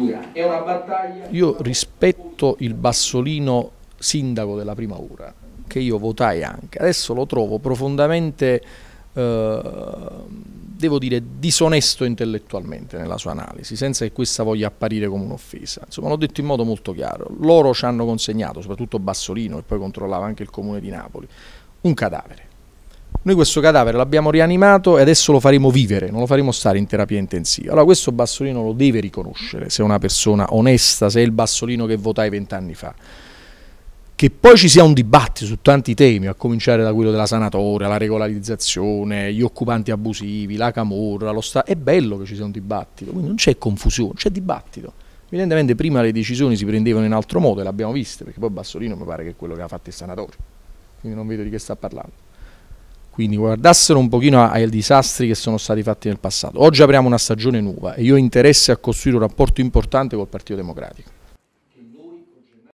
dura, è una battaglia... Io rispetto il bassolino sindaco della prima ora, che io votai anche, adesso lo trovo profondamente, eh, devo dire, disonesto intellettualmente nella sua analisi, senza che questa voglia apparire come un'offesa. Insomma, l'ho detto in modo molto chiaro, loro ci hanno consegnato, soprattutto Bassolino, che poi controllava anche il comune di Napoli, un cadavere. Noi questo cadavere l'abbiamo rianimato e adesso lo faremo vivere, non lo faremo stare in terapia intensiva. Allora questo Bassolino lo deve riconoscere se è una persona onesta, se è il Bassolino che votai vent'anni fa. Che poi ci sia un dibattito su tanti temi, a cominciare da quello della sanatoria, la regolarizzazione, gli occupanti abusivi, la camorra, lo Stato. È bello che ci sia un dibattito, quindi non c'è confusione, c'è dibattito. Evidentemente prima le decisioni si prendevano in altro modo e l'abbiamo viste, perché poi Bassolino mi pare che è quello che ha fatto il sanatorio. Quindi non vedo di che sta parlando quindi guardassero un pochino ai disastri che sono stati fatti nel passato. Oggi apriamo una stagione nuova e io ho interesse a costruire un rapporto importante col Partito Democratico.